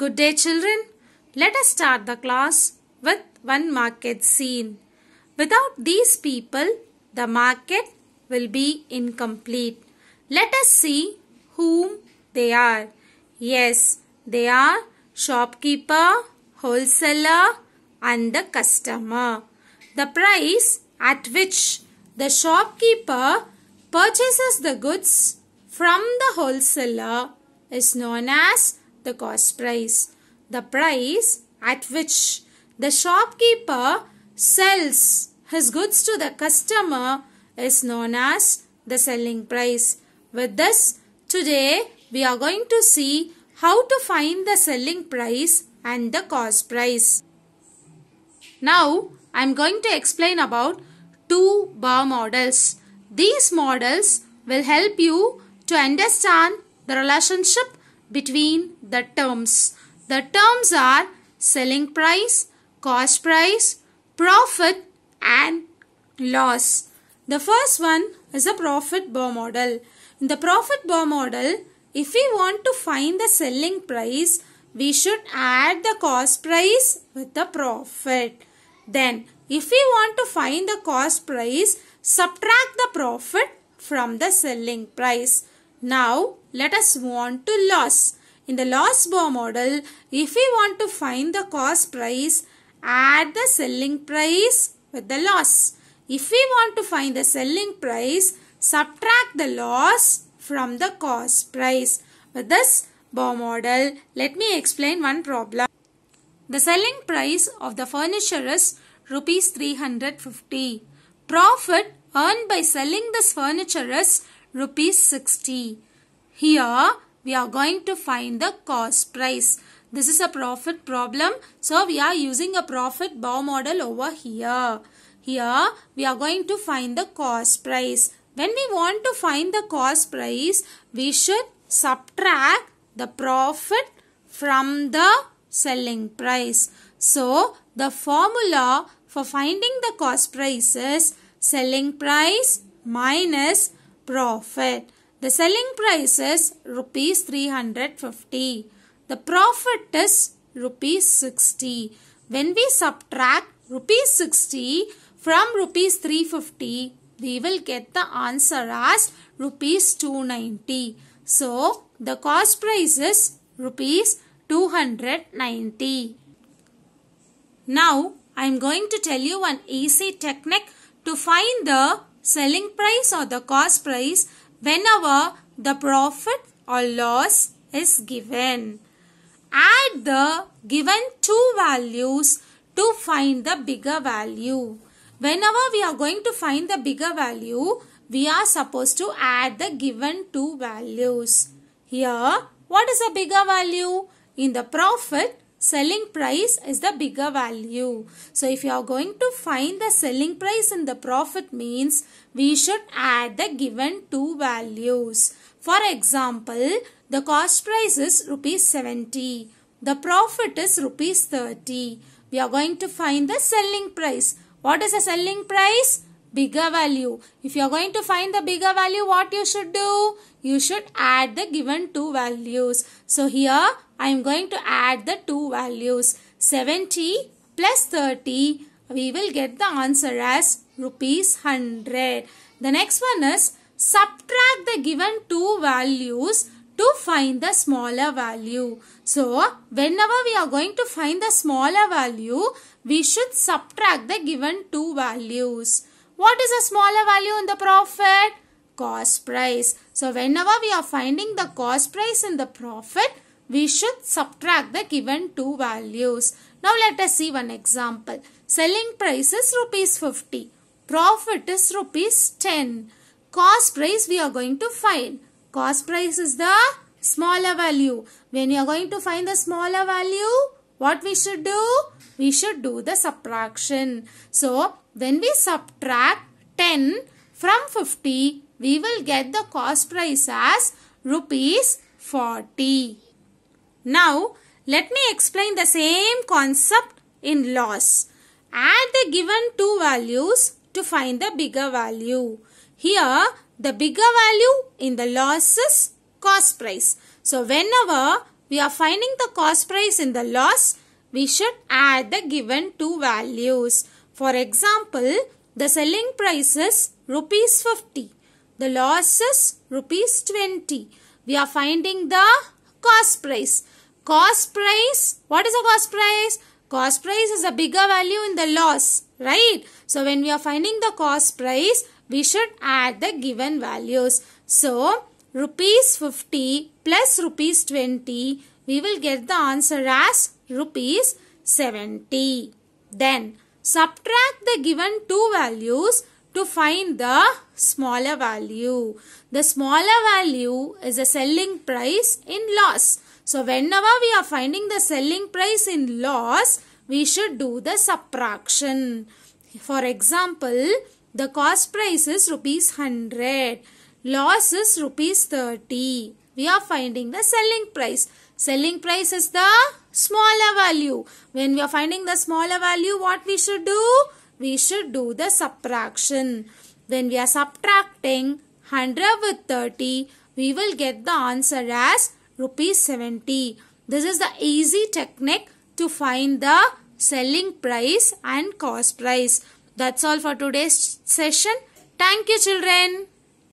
Good day children. Let us start the class with one market scene. Without these people, the market will be incomplete. Let us see whom they are. Yes, they are shopkeeper, wholesaler and the customer. The price at which the shopkeeper purchases the goods from the wholesaler is known as the cost price. The price at which the shopkeeper sells his goods to the customer is known as the selling price. With this, today we are going to see how to find the selling price and the cost price. Now, I am going to explain about two bar models. These models will help you to understand the relationship between the terms. The terms are selling price, cost price, profit and loss. The first one is a profit bar model. In the profit bar model, if we want to find the selling price, we should add the cost price with the profit. Then, if we want to find the cost price, subtract the profit from the selling price. Now let us move on to loss. In the loss bow model, if we want to find the cost price, add the selling price with the loss. If we want to find the selling price, subtract the loss from the cost price. With this bow model, let me explain one problem. The selling price of the furniture is rupees 350. Profit earned by selling this furniture is rupees 60. Here we are going to find the cost price. This is a profit problem. So we are using a profit bow model over here. Here we are going to find the cost price. When we want to find the cost price, we should subtract the profit from the selling price. So the formula for finding the cost price is selling price minus profit. The selling price is rupees 350. The profit is rupees 60. When we subtract rupees 60 from rupees 350, we will get the answer as rupees 290. So, the cost price is rupees 290. Now, I am going to tell you an easy technique to find the selling price or the cost price whenever the profit or loss is given. Add the given two values to find the bigger value. Whenever we are going to find the bigger value, we are supposed to add the given two values. Here, what is the bigger value? In the profit, selling price is the bigger value. So if you are going to find the selling price and the profit means we should add the given two values. For example, the cost price is rupees 70. The profit is rupees 30. We are going to find the selling price. What is the selling price? bigger value. If you are going to find the bigger value, what you should do? You should add the given two values. So here I am going to add the two values. 70 plus 30, we will get the answer as rupees 100. The next one is subtract the given two values to find the smaller value. So, whenever we are going to find the smaller value, we should subtract the given two values. What is a smaller value in the profit? Cost price. So whenever we are finding the cost price in the profit, we should subtract the given two values. Now let us see one example. Selling price is rupees 50. Profit is rupees 10. Cost price we are going to find. Cost price is the smaller value. When you are going to find the smaller value, what we should do? We should do the subtraction. So, when we subtract 10 from 50, we will get the cost price as rupees 40. Now, let me explain the same concept in loss. Add the given two values to find the bigger value. Here, the bigger value in the loss is cost price. So, whenever we are finding the cost price in the loss, we should add the given two values. For example, the selling price is rupees 50. The loss is rupees 20. We are finding the cost price. Cost price, what is the cost price? Cost price is a bigger value in the loss, right? So, when we are finding the cost price, we should add the given values. So, rupees 50 plus rupees 20, we will get the answer as rupees 70. Then subtract the given two values to find the smaller value. The smaller value is the selling price in loss. So whenever we are finding the selling price in loss, we should do the subtraction. For example, the cost price is rupees 100. Loss is rupees 30. We are finding the selling price. Selling price is the smaller value. When we are finding the smaller value, what we should do? We should do the subtraction. When we are subtracting 100 with 30, we will get the answer as rupees 70. This is the easy technique to find the selling price and cost price. That's all for today's session. Thank you children.